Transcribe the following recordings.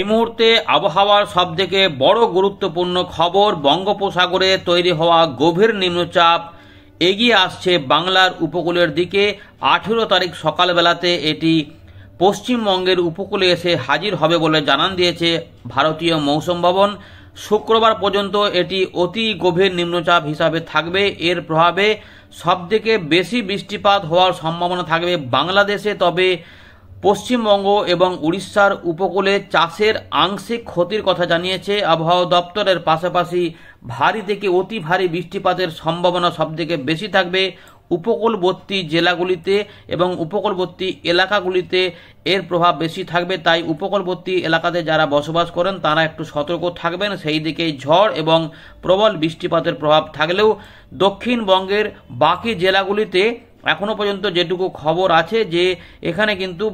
এই মুহূর্তে আবহাওয়ার সব থেকে বড় গুরুত্বপূর্ণ খবর বঙ্গোপসাগরে তৈরি হওয়া গভীর নিম্নচাপ এগিয়ে আসছে বাংলার উপকূলের দিকে আঠেরো তারিখ সকালবেলাতে এটি পশ্চিমবঙ্গের উপকূলে এসে হাজির হবে বলে জানান দিয়েছে ভারতীয় মৌসুম ভবন শুক্রবার পর্যন্ত এটি অতি গভীর নিম্নচাপ হিসাবে থাকবে এর প্রভাবে থেকে বেশি বৃষ্টিপাত হওয়ার সম্ভাবনা থাকবে বাংলাদেশে তবে পশ্চিমবঙ্গ এবং উড়িষ্যার উপকূলে চাষের আংশিক ক্ষতির কথা জানিয়েছে আবহাওয়া দপ্তরের পাশাপাশি ভারী থেকে অতি ভারী বৃষ্টিপাতের সম্ভাবনা সবথেকে বেশি থাকবে উপকূলবর্তী জেলাগুলিতে এবং উপকূলবর্তী এলাকাগুলিতে এর প্রভাব বেশি থাকবে তাই উপকূলবর্তী এলাকাতে যারা বসবাস করেন তারা একটু সতর্ক থাকবেন সেই দিকে ঝড় এবং প্রবল বৃষ্টিপাতের প্রভাব থাকলেও দক্ষিণবঙ্গের বাকি জেলাগুলিতে এখনও পর্যন্ত যেটুকু খবর আছে যে এখানে কিন্তু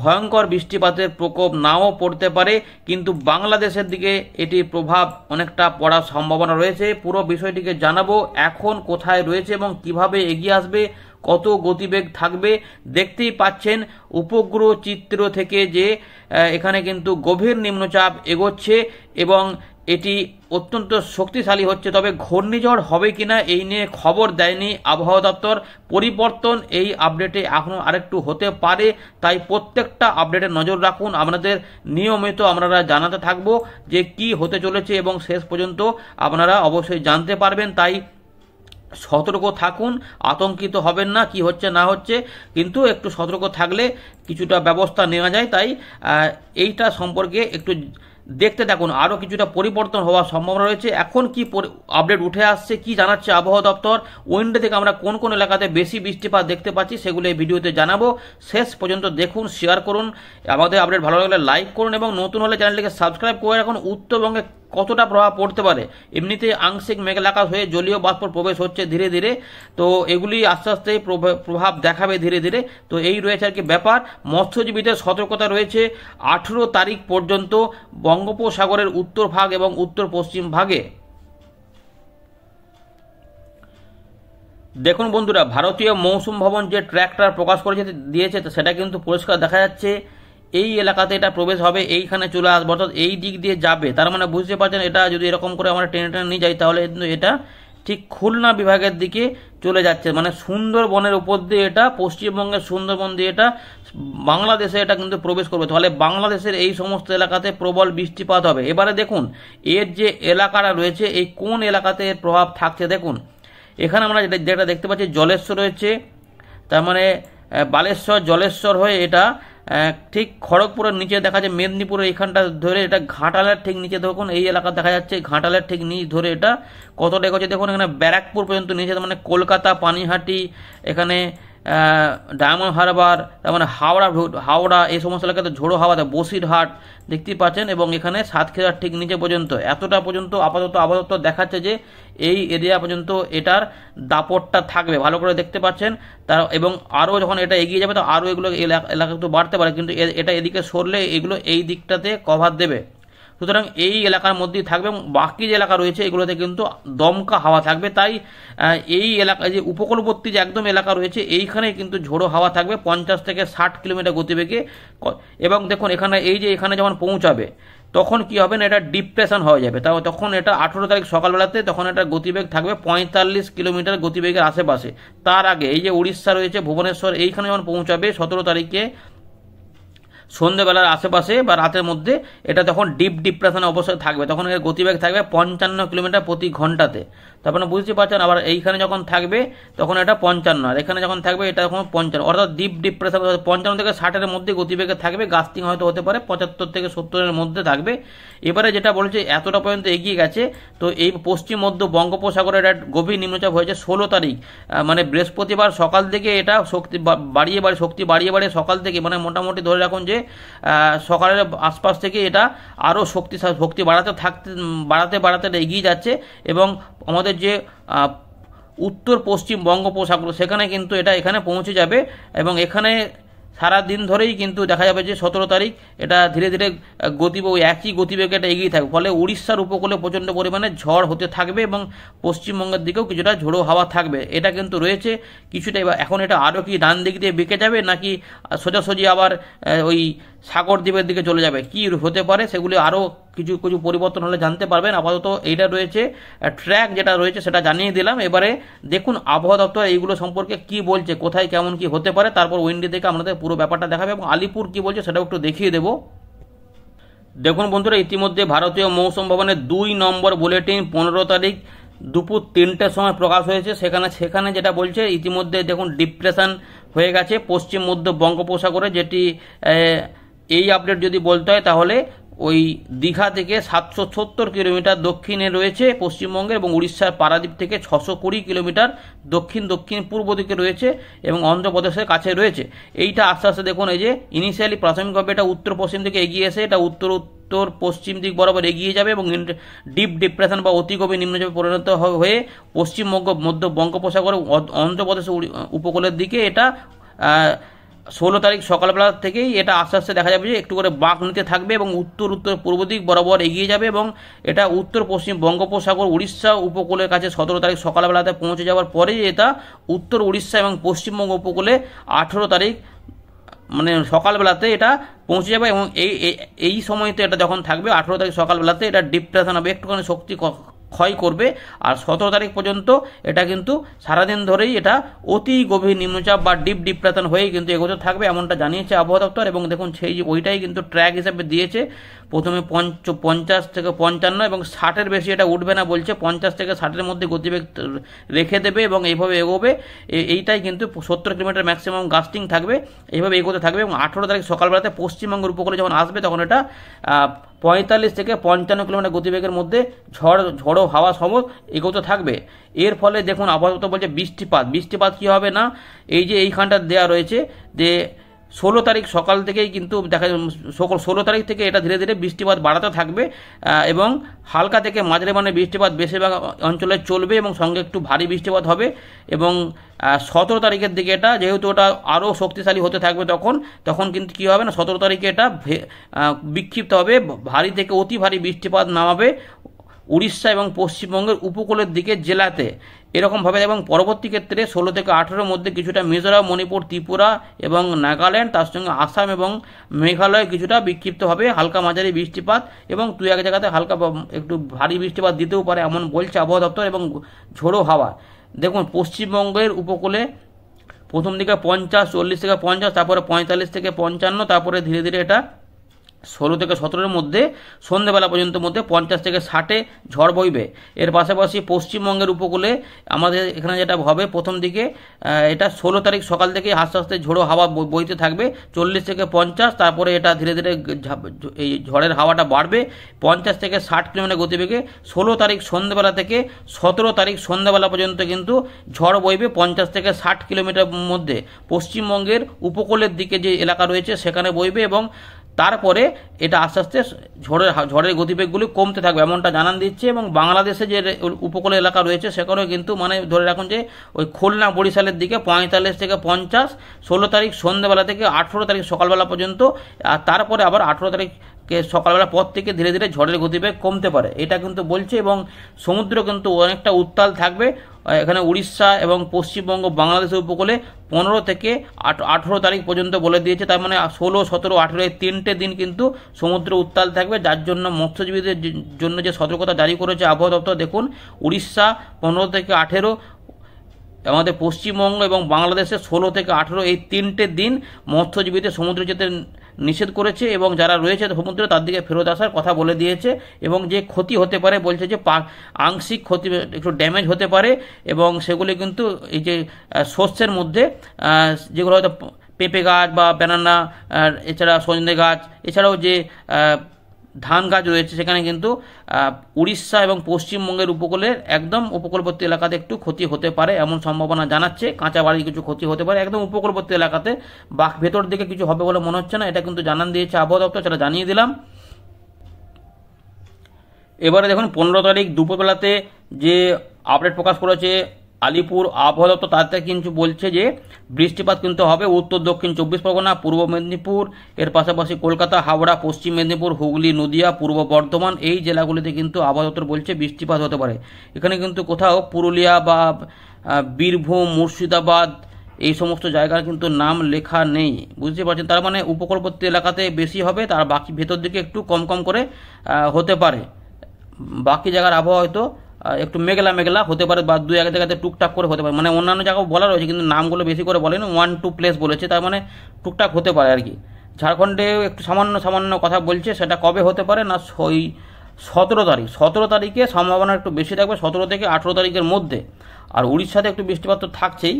ভয়ঙ্কর বৃষ্টিপাতের প্রকোপ নাও পড়তে পারে কিন্তু বাংলাদেশের দিকে এটির প্রভাব অনেকটা পড়ার সম্ভাবনা রয়েছে পুরো বিষয়টিকে জানাবো এখন কোথায় রয়েছে এবং কিভাবে এগিয়ে আসবে কত গতিবেগ থাকবে দেখতেই পাচ্ছেন উপগ্রহ চিত্র থেকে যে এখানে কিন্তু গভীর নিম্নচাপ এগোচ্ছে এবং এটি অত্যন্ত শক্তিশালী হচ্ছে তবে ঘূর্ণিঝড় হবে কিনা এই নিয়ে খবর দেয়নি আবহাওয়া দপ্তর পরিবর্তন এই আপডেটে এখনও আরেকটু হতে পারে তাই প্রত্যেকটা আপডেটে নজর রাখুন আপনাদের নিয়মিত আপনারা জানাতে থাকবো যে কি হতে চলেছে এবং শেষ পর্যন্ত আপনারা অবশ্যই জানতে পারবেন তাই সতর্ক থাকুন আতঙ্কিত হবেন না কি হচ্ছে না হচ্ছে কিন্তু একটু সতর্ক থাকলে কিছুটা ব্যবস্থা নেওয়া যায় তাই এইটা সম্পর্কে একটু দেখতে থাকুন আরও কিছুটা পরিবর্তন হওয়ার সম্ভাবনা রয়েছে এখন কি আপডেট উঠে আসছে কি জানাচ্ছে আবহাওয়া দপ্তর উইন্ডো থেকে আমরা কোন কোন এলাকাতে বেশি বৃষ্টিপাত দেখতে পাচ্ছি সেগুলো এই ভিডিওতে জানাবো শেষ পর্যন্ত দেখুন শেয়ার করুন আমাদের আপডেট ভালো লাগলে লাইক করুন এবং নতুন হলে চ্যানেলটিকে সাবস্ক্রাইব করে রাখুন উত্তরবঙ্গে কতটা প্রভাব পড়তে পারে এমনিতে আংশিক মেঘলাকাশ হয়ে জলীয় বাষ্প প্রবেশ হচ্ছে ধীরে ধীরে তো এগুলি আস্তে আস্তে প্রভাব দেখাবে ধীরে ধীরে তো এই রয়েছে আর কি ব্যাপার মৎস্যজীবীদের সতর্কতা রয়েছে আঠেরো তারিখ পর্যন্ত বঙ্গোপসাগরের উত্তর ভাগ এবং উত্তর পশ্চিম ভাগে দেখুন বন্ধুরা ভারতীয় মৌসুম ভবন যে ট্র্যাকটার প্রকাশ করেছে দিয়েছে সেটা কিন্তু পরিষ্কার দেখা যাচ্ছে এই এলাকাতে এটা প্রবেশ হবে এইখানে চলে আসবে অর্থাৎ এই দিক দিয়ে যাবে তার মানে বুঝতে পারছেন এটা যদি এরকম করে আমরা টেনে টেনে নিয়ে যাই তাহলে কিন্তু এটা ঠিক খুলনা বিভাগের দিকে চলে যাচ্ছে মানে সুন্দরবনের উপর দিয়ে এটা পশ্চিমবঙ্গের সুন্দরবন দিয়ে এটা বাংলাদেশে এটা কিন্তু প্রবেশ করবে তাহলে বাংলাদেশের এই সমস্ত এলাকাতে প্রবল বৃষ্টিপাত হবে এবারে দেখুন এর যে এলাকাটা রয়েছে এই কোন এলাকাতে এর প্রভাব থাকছে দেখুন এখানে আমরা যেটা যেটা দেখতে পাচ্ছি জলেশ্বর রয়েছে তার মানে বালেশ্বর জলেশ্বর হয়ে এটা ঠিক খড়গপুরের নিচে দেখা যায় মেদিনীপুরের এখানটা ধরে এটা ঘাটালের ঠিক নিচে দেখুন এই এলাকা দেখা যাচ্ছে ঘাটালের ঠিক নিচ ধরে এটা কতটা এগোচ্ছে দেখুন এখানে ব্যারাকপুর পর্যন্ত নিচে মানে কলকাতা পানিহাটি এখানে ডায়মন্ড হারবার তার মানে হাওড়া হাওড়া এই সমস্ত এলাকাতে ঝোড়ো হাওয়াতে বসিরহাট দেখতে পাচ্ছেন এবং এখানে সাতক্ষীরার ঠিক নিচে পর্যন্ত এতটা পর্যন্ত আপাতত আপাতত দেখাচ্ছে যে এই এরিয়া পর্যন্ত এটার দাপটটা থাকবে ভালো করে দেখতে পাচ্ছেন তার এবং আরও যখন এটা এগিয়ে যাবে তো আরও এগুলো এলাকা একটু বাড়তে পারে কিন্তু এটা এদিকে সরলে এগুলো এই দিকটাতে কভার দেবে সুতরাং এই এলাকার মধ্যেই থাকবে এবং বাকি যে এলাকা রয়েছে এগুলোতে কিন্তু দমকা হাওয়া থাকবে তাই এই এলাকা যে উপকূলবর্তী যে একদম এলাকা রয়েছে এইখানে কিন্তু ঝোড়ো হাওয়া থাকবে পঞ্চাশ থেকে ষাট কিলোমিটার গতিবেগে এবং দেখুন এখানে এই যে এখানে যখন পৌঁছাবে তখন কি হবে না এটা ডিপ্রেশন হয়ে যাবে তাও তখন এটা আঠেরো তারিখ সকালবেলাতে তখন এটা গতিবেগ থাকবে পঁয়তাল্লিশ কিলোমিটার গতিবেগের আশেপাশে তার আগে এই যে উড়িষ্যা রয়েছে ভুবনেশ্বর এইখানে যখন পৌঁছাবে সতেরো তারিখে সন্ধ্যেবেলার আশেপাশে বা রাতের মধ্যে এটা তখন ডিপ ডিপ্রেশনে অবশ্যই থাকবে তখন এর গতিবেগ থাকবে পঞ্চান্ন কিলোমিটার প্রতি ঘন্টাতে তারপরে বুঝতে পারছেন আবার এইখানে যখন থাকবে তখন এটা পঞ্চান্ন আর এখানে যখন থাকবে এটা তখন পঞ্চান্ন অর্থাৎ ডিপ ডিপ্রেশন পঞ্চান্ন থেকে ষাটের মধ্যে গতিবেগে থাকবে গাস্টিং হয়তো হতে পারে পঁচাত্তর থেকে সত্তরের মধ্যে থাকবে এবারে যেটা বলছে এতটা পর্যন্ত এগিয়ে গেছে তো এই পশ্চিম মধ্য বঙ্গোপসাগরে এটা গভীর নিম্নচাপ হয়েছে ষোলো তারিখ মানে বৃহস্পতিবার সকাল থেকে এটা শক্তি বাড়িয়ে বাড়িয়ে শক্তি বাড়িয়ে বাড়িয়ে সকাল থেকে মানে মোটামুটি ধরে রাখুন যে সকালের আশপাশ থেকে এটা আরও শক্তি শক্তি বাড়াতে থাকতে বাড়াতে বাড়াতে এগিয়ে যাচ্ছে এবং আমাদের যে উত্তর পশ্চিম বঙ্গোপসাগর সেখানে কিন্তু এটা এখানে পৌঁছে যাবে এবং এখানে সারা দিন ধরেই কিন্তু দেখা যাবে যে সতেরো তারিখ এটা ধীরে ধীরে গতি ওই একই গতিবেগে এটা এগিয়ে থাকবে ফলে উড়িষ্যার উপকূলে প্রচণ্ড পরিমাণে ঝড় হতে থাকবে এবং পশ্চিমবঙ্গের দিকেও কিছুটা ঝোড়ো হাওয়া থাকবে এটা কিন্তু রয়েছে কিছুটা এখন এটা আরও কি ডান দিক দিয়ে বেঁকে যাবে নাকি সোজাসুজি আবার ওই সাগর দ্বীপের দিকে চলে যাবে কি হতে পারে সেগুলি আরও কিছু কিছু পরিবর্তন হলে জানতে পারবেন আপাতত এইটা রয়েছে ট্র্যাক যেটা রয়েছে সেটা জানিয়ে দিলাম এবারে দেখুন আবহাওয়া দপ্তর এইগুলো সম্পর্কে কি বলছে কোথায় কেমন কি হতে পারে তারপর উইন্ডি থেকে আমাদের পুরো ব্যাপারটা দেখাবে এবং আলিপুর কি বলছে সেটাও একটু দেখিয়ে দেবো দেখুন বন্ধুরা ইতিমধ্যে ভারতীয় মৌসুম ভবনের দুই নম্বর বুলেটিন পনেরো তারিখ দুপুর তিনটের সময় প্রকাশ হয়েছে সেখানে সেখানে যেটা বলছে ইতিমধ্যে দেখুন ডিপ্রেশন হয়ে গেছে পশ্চিম মধ্য বঙ্গোপসাগরে যেটি এই আপডেট যদি বলতে হয় তাহলে ওই দীঘা থেকে সাতশো সত্তর কিলোমিটার দক্ষিণে রয়েছে পশ্চিমবঙ্গে এবং উড়িষ্যার পারাদ্বীপ থেকে ছশো কুড়ি কিলোমিটার দক্ষিণ দক্ষিণ পূর্ব দিকে রয়েছে এবং অন্ধ্রপ্রদেশের কাছে রয়েছে এইটা আস্তে আস্তে দেখুন এই যে ইনিশিয়ালি প্রাথমিকভাবে এটা উত্তর পশ্চিম দিকে এগিয়ে এসে এটা উত্তর উত্তর পশ্চিম দিক বরাবর এগিয়ে যাবে এবং ডিপ ডিপ্রেশন বা অতি গভীর নিম্নচাপে পরিণত হয়ে পশ্চিমবঙ্গ মধ্য বঙ্গোপসাগর অন্ধ্রপ্রদেশ উপকূলের দিকে এটা ষোলো তারিখ সকালবেলা থেকেই এটা আস্তে আস্তে দেখা যাবে যে একটু করে বাঁক নিতে থাকবে এবং উত্তর উত্তর পূর্ব দিক বরাবর এগিয়ে যাবে এবং এটা উত্তর পশ্চিম বঙ্গোপসাগর উড়িষ্যা উপকূলের কাছে সতেরো তারিখ সকালবেলাতে পৌঁছে যাওয়ার পরেই এটা উত্তর উড়িষ্যা এবং পশ্চিমবঙ্গ উপকূলে আঠেরো তারিখ মানে সকালবেলাতে এটা পৌঁছে যাবে এবং এই এই সময়তে এটা যখন থাকবে আঠেরো তারিখ সকালবেলাতে এটা ডিপ্রেশন হবে একটুখানি শক্তি ক্ষয় করবে আর সতেরো তারিখ পর্যন্ত এটা কিন্তু সারাদিন ধরেই এটা অতি গভীর নিম্নচাপ বা ডিপ ডিপ্রেশন হয়েই কিন্তু এগোতে থাকবে এমনটা জানিয়েছে আবহাওয়া দপ্তর এবং দেখুন সেই ওইটাই কিন্তু ট্র্যাক হিসেবে দিয়েছে প্রথমে পঞ্চ পঞ্চাশ থেকে পঞ্চান্ন এবং ষাটের বেশি এটা উঠবে না বলছে পঞ্চাশ থেকে ষাটের মধ্যে গতিবেগ রেখে দেবে এবং এইভাবে এগোবে এইটাই কিন্তু সত্তর কিলোমিটার ম্যাক্সিমাম গাস্টিং থাকবে এইভাবে এগোতে থাকবে এবং আঠেরো তারিখ সকালবেলাতে পশ্চিমবঙ্গের উপকূলে যখন আসবে তখন এটা পঁয়তাল্লিশ থেকে পঞ্চান্ন কিলোমিটার গতিবেগের মধ্যে ঝড় ঝড়ো হাওয়া সম এগোতে থাকবে এর ফলে দেখুন আপাতত বলছে বৃষ্টিপাত বৃষ্টিপাত কী হবে না এই যে এইখানটা দেয়া রয়েছে যে ষোলো তারিখ সকাল থেকেই কিন্তু দেখা সকল ষোলো তারিখ থেকে এটা ধীরে ধীরে বৃষ্টিপাত বাড়াতে থাকবে এবং হালকা থেকে মাঝে মানে বৃষ্টিপাত বেশিরভাগ অঞ্চলে চলবে এবং সঙ্গে একটু ভারী বৃষ্টিপাত হবে এবং সতেরো তারিখের দিকে এটা যেহেতু ওটা আরও শক্তিশালী হতে থাকবে তখন তখন কিন্তু কী হবে না সতেরো তারিখে এটা বিক্ষিপ্ত হবে ভারী থেকে অতি ভারী বৃষ্টিপাত নামাবে উড়িষ্যা এবং পশ্চিমবঙ্গের উপকূলের দিকে জেলাতে এরকমভাবে এবং পরবর্তী ক্ষেত্রে ষোলো থেকে আঠেরোর মধ্যে কিছুটা মিজোরাম মণিপুর ত্রিপুরা এবং নাগাল্যান্ড তার সঙ্গে আসাম এবং মেঘালয় কিছুটা বিক্ষিপ্তভাবে হালকা মাঝারি বৃষ্টিপাত এবং দু এক জায়গাতে হালকা একটু ভারী বৃষ্টিপাত দিতেও পারে এমন বলছে আবহাওয়া দপ্তর এবং ঝোড়ো হাওয়া দেখুন পশ্চিমবঙ্গের উপকূলে প্রথম দিকে পঞ্চাশ চল্লিশ থেকে পঞ্চাশ তারপরে পঁয়তাল্লিশ থেকে পঞ্চান্ন তারপরে ধীরে ধীরে এটা ষোলো থেকে সতেরোর মধ্যে সন্ধ্যেবেলা পর্যন্ত মধ্যে পঞ্চাশ থেকে ষাটে ঝড় বইবে এর পাশাপাশি পশ্চিমবঙ্গের উপকূলে আমাদের এখানে যেটা হবে প্রথম দিকে এটা ষোলো তারিখ সকাল থেকে আস্তে আস্তে ঝোড়ো হাওয়া বইতে থাকবে চল্লিশ থেকে পঞ্চাশ তারপরে এটা ধীরে ধীরে এই ঝড়ের হাওয়াটা বাড়বে পঞ্চাশ থেকে ষাট কিলোমিটার গতিবেগে ষোলো তারিখ সন্ধ্যেবেলা থেকে সতেরো তারিখ সন্ধ্যেবেলা পর্যন্ত কিন্তু ঝড় বইবে পঞ্চাশ থেকে ষাট কিলোমিটার মধ্যে পশ্চিমবঙ্গের উপকূলের দিকে যে এলাকা রয়েছে সেখানে বইবে এবং তারপরে এটা আস্তে আস্তে ঝড়ের ঝড়ের গতিবেগগুলি কমতে থাকবে এমনটা জানান দিচ্ছে এবং বাংলাদেশে যে উপকূল এলাকা রয়েছে সেখানেও কিন্তু মানে ধরে রাখুন যে ওই খুলনা বরিশালের দিকে পঁয়তাল্লিশ থেকে পঞ্চাশ ষোলো তারিখ সন্ধ্যেবেলা থেকে আঠেরো তারিখ সকালবেলা পর্যন্ত আর তারপরে আবার আঠেরো তারিখ কে সকালবেলা পর থেকে ধীরে ধীরে ঝড়ের গতিবেগ কমতে পারে এটা কিন্তু বলছে এবং সমুদ্র কিন্তু অনেকটা উত্তাল থাকবে এখানে উড়িষ্যা এবং পশ্চিমবঙ্গ বাংলাদেশের উপকূলে পনেরো থেকে আঠেরো তারিখ পর্যন্ত বলে দিয়েছে তার মানে ষোলো সতেরো আঠেরো এই তিনটে দিন কিন্তু সমুদ্র উত্তাল থাকবে যার জন্য মৎস্যজীবীদের জন্য যে সতর্কতা জারি করেছে আবহাওয়া দপ্তর দেখুন উড়িষ্যা পনেরো থেকে আঠেরো আমাদের পশ্চিমবঙ্গ এবং বাংলাদেশে ষোলো থেকে আঠেরো এই তিনটে দিন মৎস্যজীবীদের সমুদ্র যেতে নিষেধ করেছে এবং যারা রয়েছে সমুদ্রে তার দিকে ফেরত আসার কথা বলে দিয়েছে এবং যে ক্ষতি হতে পারে বলছে যে আংশিক ক্ষতি একটু ড্যামেজ হতে পারে এবং সেগুলি কিন্তু এই যে শস্যের মধ্যে যেগুলো হয়তো পেঁপে গাছ বা ব্যানানা এছাড়া সজনে গাছ এছাড়াও যে ধান গাছ রয়েছে সেখানে কিন্তু উড়িষ্যা এবং পশ্চিমবঙ্গের উপকূলের একদম উপকূলবর্তী এলাকাতে একটু ক্ষতি হতে পারে এমন সম্ভাবনা জানাচ্ছে কাঁচা বাড়ির কিছু ক্ষতি হতে পারে একদম উপকূলবর্তী এলাকাতে বা ভেতর দিকে কিছু হবে বলে মনে হচ্ছে না এটা কিন্তু জানান দিয়েছে আবহাওয়া দপ্তর সেটা জানিয়ে দিলাম এবারে দেখুন পনেরো তারিখ দুপুরবেলাতে যে আপডেট প্রকাশ করেছে আলিপুর আবহাওয়া দপ্তর তাদের কিন্তু বলছে যে বৃষ্টিপাত কিন্তু হবে উত্তর দক্ষিণ চব্বিশ পরগনা পূর্ব মেদিনীপুর এর পাশাপাশি কলকাতা হাওড়া পশ্চিম মেদিনীপুর হুগলি নদিয়া পূর্ব বর্ধমান এই জেলাগুলিতে কিন্তু আবহাওয়া দপ্তর বলছে বৃষ্টিপাত হতে পারে এখানে কিন্তু কোথাও পুরুলিয়া বা বীরভূম মুর্শিদাবাদ এই সমস্ত জায়গার কিন্তু নাম লেখা নেই বুঝতে পারছেন তার মানে উপকূলবর্তী এলাকাতে বেশি হবে তার বাকি ভেতর দিকে একটু কম কম করে হতে পারে বাকি জায়গার আবহাওয়া হয়তো একটু মেঘলা মেঘলা হতে পারে বা দু এক জায়গাতে টুকটাক করে হতে পারে মানে অন্যান্য জায়গাও বলা রয়েছে কিন্তু নামগুলো বেশি করে বলেন ওয়ান টু প্লেস বলেছে তার মানে টুকটাক হতে পারে আর কি ঝাড়খণ্ডে একটু সামান্য সামান্য কথা বলছে সেটা কবে হতে পারে না ওই সতেরো তারিখ সতেরো তারিখে সম্ভাবনা একটু বেশি থাকবে সতেরো থেকে আঠেরো তারিখের মধ্যে আর উড়িষ্যাতে একটু বৃষ্টিপাত তো থাকছেই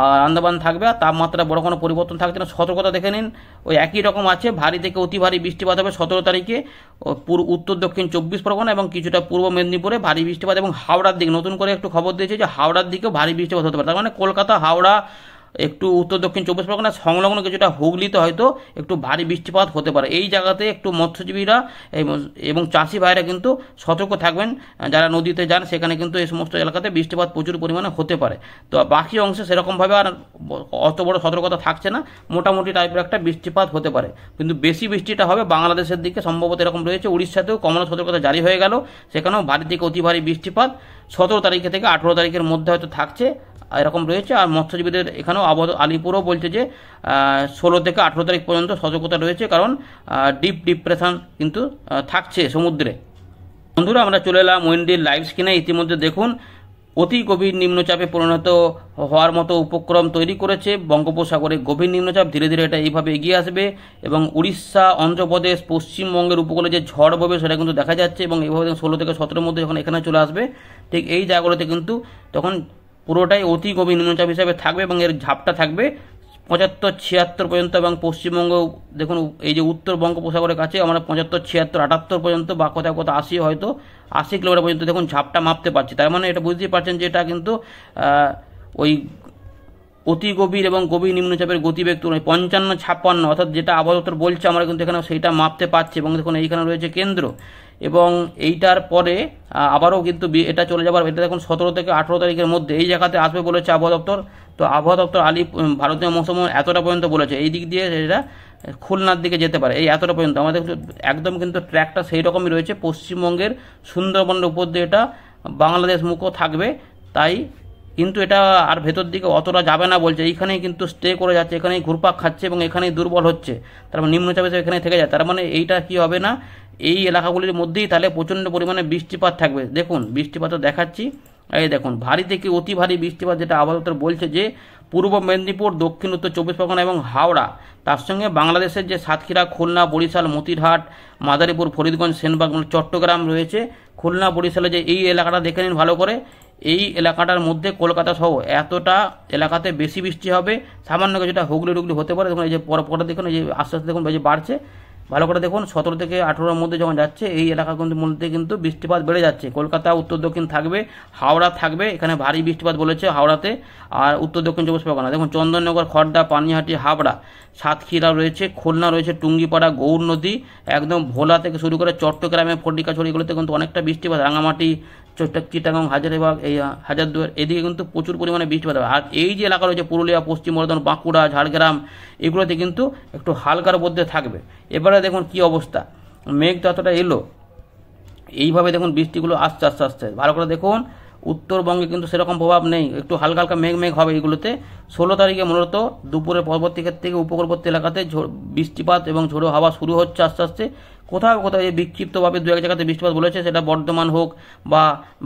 আর আন্দামান থাকবে আর তাপমাত্রা বড় কোনো পরিবর্তন থাকছে না সতর্কতা দেখে নিন ওই একই রকম আছে ভারী থেকে অতি ভারী বৃষ্টিপাত হবে সতেরো তারিখে পুর উত্তর দক্ষিণ চব্বিশ পরগনা এবং কিছুটা পূর্ব মেদিনীপুরে ভারী বৃষ্টিপাত এবং হাওড়ার দিকে নতুন করে একটু খবর দিয়েছে যে হাওড়ার দিকেও ভারী বৃষ্টিপাত হতে পারে তার মানে কলকাতা হাওড়া একটু উত্তর দক্ষিণ চব্বিশ পরগনা সংলগ্ন কিছুটা হুগলিতে হয়তো একটু ভারী বৃষ্টিপাত হতে পারে এই জায়গাতে একটু মৎস্যজীবীরা এবং চাষি ভাইরা কিন্তু সতর্ক থাকবেন যারা নদীতে যান সেখানে কিন্তু এই সমস্ত এলাকাতে বৃষ্টিপাত প্রচুর পরিমাণে হতে পারে তো বাকি অংশে সেরকমভাবে আর অত বড় সতর্কতা থাকছে না মোটামুটি টাইপের একটা বৃষ্টিপাত হতে পারে কিন্তু বেশি বৃষ্টিটা হবে বাংলাদেশের দিকে সম্ভবত এরকম রয়েছে উড়িষ্যাতেও কমলা সতর্কতা জারি হয়ে গেল সেখানেও ভারী থেকে অতি ভারী বৃষ্টিপাত সতেরো তারিখে থেকে আঠেরো তারিখের মধ্যে হয়তো থাকছে এরকম রয়েছে আর মৎস্যজীবীদের এখানেও আবদ আলিপুরও বলছে যে ষোলো থেকে আঠেরো তারিখ পর্যন্ত সতর্কতা রয়েছে কারণ ডিপ ডিপ্রেশন কিন্তু থাকছে সমুদ্রে বন্ধুরা আমরা চলে এলাম উইন্ডির লাইভ স্ক্রিনে ইতিমধ্যে দেখুন অতি গভীর নিম্নচাপে পরিণত হওয়ার মতো উপক্রম তৈরি করেছে বঙ্গোপসাগরে গভীর নিম্নচাপ ধীরে ধীরে এটা এইভাবে এগিয়ে আসবে এবং উড়িষ্যা অন্ধ্রপ্রদেশ পশ্চিমবঙ্গের উপকূলে যে ঝড় হবে সেটা কিন্তু দেখা যাচ্ছে এবং এইভাবে ষোলো থেকে সতেরোর মধ্যে যখন এখানে চলে আসবে ঠিক এই জায়গাগুলোতে কিন্তু তখন পুরোটাই অতি গভীর নিম্নচাপ হিসাবে থাকবে এবং এর ঝাপটা থাকবে পঁচাত্তর ছিয়াত্তর পর্যন্ত এবং পশ্চিমবঙ্গ দেখুন এই যে উত্তর বঙ্গোপসাগরের কাছে আমরা পঁচাত্তর ছিয়াত্তর আটাত্তর পর্যন্ত বা কোথাও কোথাও আশি হয়তো আশি কিলোমিটার পর্যন্ত দেখুন ঝাপটা মাপতে পারছি তার মানে এটা বুঝতেই পারছেন যে এটা কিন্তু ওই অতি গভীর এবং গভীর নিম্নচাপের গতিবেগ তুলনায় পঞ্চান্ন ছাপ্পান্ন অর্থাৎ যেটা আবহাওয়া বলছে আমরা কিন্তু এখানে সেইটা মাপতে পারছি এবং দেখুন এইখানে রয়েছে কেন্দ্র এবং এইটার পরে আবারও কিন্তু এটা চলে যাবার এটা দেখুন সতেরো থেকে আঠেরো তারিখের মধ্যে এই জায়গাতে আসবে বলেছে আবহাওয়া দপ্তর তো আবহাওয়া দপ্তর আলি ভারতীয় মৌসুম এতটা পর্যন্ত বলেছে এই দিক দিয়ে এটা খুলনার দিকে যেতে পারে এই এতটা পর্যন্ত আমাদের একদম কিন্তু ট্র্যাকটা সেই রকমই রয়েছে পশ্চিমবঙ্গের সুন্দরবনের উপর দিয়ে এটা বাংলাদেশ মুখও থাকবে তাই কিন্তু এটা আর ভেতর দিকে অতটা যাবে না বলছে এইখানেই কিন্তু স্টে করে যাচ্ছে এখানেই ঘুরপাক খাচ্ছে এবং এখানেই দুর্বল হচ্ছে তার মানে নিম্নচাপে এখানে থেকে যায় তার মানে এইটা কি হবে না এই এলাকাগুলির মধ্যেই তাহলে প্রচণ্ড পরিমাণে বৃষ্টিপাত থাকবে দেখুন বৃষ্টিপাতও দেখাচ্ছি এই দেখুন ভারী থেকে অতি ভারী বৃষ্টিপাত যেটা আবহাওয়া বলছে যে পূর্ব মেদিনীপুর দক্ষিণ উত্তর চব্বিশ পরগনা এবং হাওড়া তার সঙ্গে বাংলাদেশের যে সাতক্ষীরা খুলনা বরিশাল মতিরহাট মাদারীপুর ফরিদগঞ্জ সেনবাগ মানে চট্টগ্রাম রয়েছে খুলনা বরিশালে যে এই এলাকাটা দেখে নিন ভালো করে এই এলাকাটার মধ্যে কলকাতা সহ এতটা এলাকাতে বেশি বৃষ্টি হবে সামান্য কিছুটা হুগলি টুগলি হতে পারে দেখুন এই যে পরপরটা দেখুন এই যে আস্তে আস্তে দেখুন এই যে বাড়ছে ভালো করে দেখুন সতেরো থেকে আঠেরোর মধ্যে যখন যাচ্ছে এই এলাকার মধ্যে কিন্তু বৃষ্টিপাত বেড়ে যাচ্ছে কলকাতা উত্তর দক্ষিণ থাকবে হাওড়া থাকবে এখানে ভারী বৃষ্টিপাত বলেছে হাওড়াতে আর উত্তর দক্ষিণ চব্বিশ পরগনা দেখুন চন্দননগর খড়্ডা পানিহাটি হাবড়া সাতক্ষীরা রয়েছে খুলনা রয়েছে টুঙ্গিপাড়া গৌর নদী একদম ভোলা থেকে শুরু করে চট্টগ্রামে ফটিকাছড়িগুলোতে কিন্তু অনেকটা বৃষ্টিপাত রাঙামাটি চিটাগাং হাজারিবাগ এই হাজারদুয়ার এদিকে কিন্তু প্রচুর পরিমাণে বৃষ্টিপাত হবে আর এই যে এলাকা রয়েছে পুরুলিয়া পশ্চিম বর্ধমান বাঁকুড়া ঝাড়গ্রাম এগুলোতে কিন্তু একটু হালকার মধ্যে থাকবে এবারে দেখুন কি অবস্থা মেঘ যতটা এলো এইভাবে দেখুন বৃষ্টিগুলো আস্তে আস্তে আস্তে ভালো করে দেখুন উত্তরবঙ্গে কিন্তু সেরকম প্রভাব নেই একটু হালকা হালকা মেঘ মেঘ হবে এগুলোতে ষোলো তারিখে মূলত দুপুরের পরবর্তী ক্ষেত্র থেকে উপকূলবর্তী এলাকাতে বৃষ্টিপাত এবং ঝোড়ো হাওয়া শুরু হচ্ছে আস্তে আস্তে কোথাও কোথাও যে বিক্ষিপ্তভাবে দু এক জায়গাতে বৃষ্টিপাত বলেছে সেটা বর্ধমান হোক বা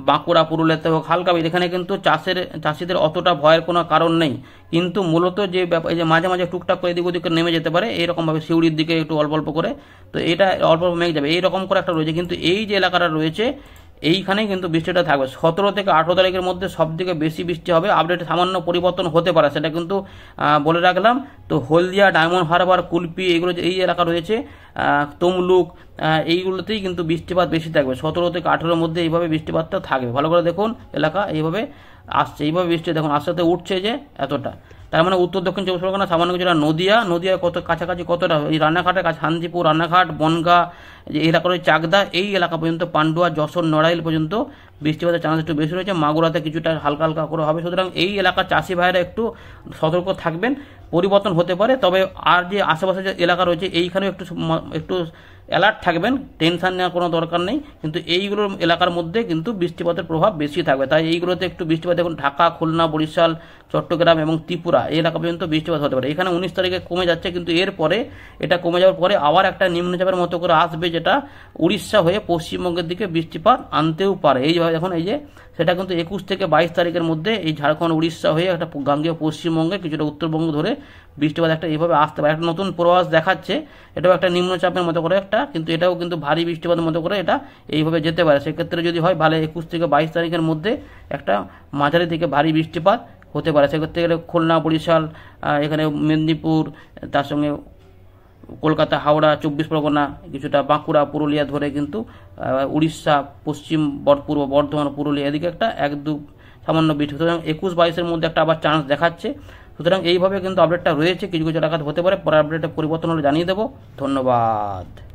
বাঁকুড়া পুরুলিয়াতে হোক হালকা এখানে কিন্তু চাষের চাষিদের অতটা ভয়ের কোনো কারণ নেই কিন্তু মূলত যে ব্যাপার যে মাঝে মাঝে টুকটাক করে এদিক ওদিকে নেমে যেতে পারে এইরকমভাবে সিউড়ির দিকে একটু অল্প অল্প করে তো এটা অল্প অল্প মেঘ যাবে এইরকম করে একটা রয়েছে কিন্তু এই যে এলাকাটা রয়েছে এইখানেই কিন্তু বৃষ্টিটা থাকবে সতেরো থেকে আঠেরো তারিখের মধ্যে সবথেকে বেশি বৃষ্টি হবে আপডেটে সামান্য পরিবর্তন হতে পারে সেটা কিন্তু বলে রাখলাম তো হলদিয়া ডায়মন্ড হারবার কুলপি এগুলো এই এলাকা রয়েছে তমলুক এইগুলোতেই কিন্তু বৃষ্টিপাত বেশি থাকবে সতেরো থেকে আঠেরোর মধ্যে এইভাবে বৃষ্টিপাতটা থাকবে ভালো করে দেখুন এলাকা এইভাবে আসছে এইভাবে বৃষ্টি দেখুন আস্তে আস্তে উঠছে যে এতটা তার মানে উত্তর দক্ষিণ চব্বিশ পরগনা সামান্য কিছুটা নদিয়া নদিয়ার কত কাছাকাছি কতটা এই রান্নাঘাটের কাছে শান্তিপুর রান্নাঘাট বনগা যে এলাকা রয়েছে চাকদা এই এলাকা পর্যন্ত পান্ডুয়া যশোর নড়াইল পর্যন্ত বৃষ্টিপাতের চান্স একটু বেশি রয়েছে মাগুরাতে কিছুটা হালকা হালকা করে হবে সুতরাং এই এলাকার চাষি ভাইরা একটু সতর্ক থাকবেন পরিবর্তন হতে পারে তবে আর যে আশেপাশে যে এলাকা রয়েছে এইখানেও একটু একটু অ্যালার্ট থাকবেন টেনশান নেওয়ার কোনো দরকার নেই কিন্তু এইগুলোর এলাকার মধ্যে কিন্তু বৃষ্টিপাতের প্রভাব বেশি থাকবে তাই এইগুলোতে একটু বৃষ্টিপাত এখন ঢাকা খুলনা বরিশাল চট্টগ্রাম এবং ত্রিপুরা এই এলাকা পর্যন্ত বৃষ্টিপাত হতে পারে এখানে উনিশ তারিখে কমে যাচ্ছে কিন্তু এরপরে এটা কমে যাওয়ার পরে আবার একটা নিম্নচাপের মতো করে আসবে যেটা উড়িষ্যা হয়ে পশ্চিমবঙ্গের দিকে বৃষ্টিপাত আনতেও পারে এই এখন এই যে সেটা কিন্তু একুশ থেকে বাইশ তারিখের মধ্যে এই ঝাড়খণ্ড উড়িষ্যা হয়ে একটা গাঙ্গীয় পশ্চিমবঙ্গে কিছুটা উত্তরবঙ্গ ধরে বৃষ্টিপাত একটা এইভাবে আসতে পারে একটা নতুন প্রবাস দেখাচ্ছে এটাও একটা নিম্নচাপের মতো করে একটা কিন্তু এটাও কিন্তু ভারী বৃষ্টিপাতের মতো করে এটা এইভাবে যেতে পারে সেক্ষেত্রে যদি হয় ভালো একুশ থেকে বাইশ তারিখের মধ্যে একটা মাঝারি থেকে ভারী বৃষ্টিপাত হতে পারে সেক্ষেত্রে গেলে খুলনা বরিশাল এখানে মেদিনীপুর তার সঙ্গে কলকাতা হাওড়া চব্বিশ পরগনা কিছুটা বাঁকুড়া পুরুলিয়া ধরে কিন্তু উড়িষ্যা পশ্চিম পূর্ব বর্ধমান পুরুলিয়া এদিকে একটা এক দু সামান্য বৃষ্টি সুতরাং একুশ বাইশের মধ্যে একটা আবার চান্স দেখাচ্ছে সুতরাং এইভাবে কিন্তু আপডেটটা রয়েছে কিছু কিছু আঘাত হতে পারে পরে আপডেটের পরিবর্তন হলে জানিয়ে দেবো ধন্যবাদ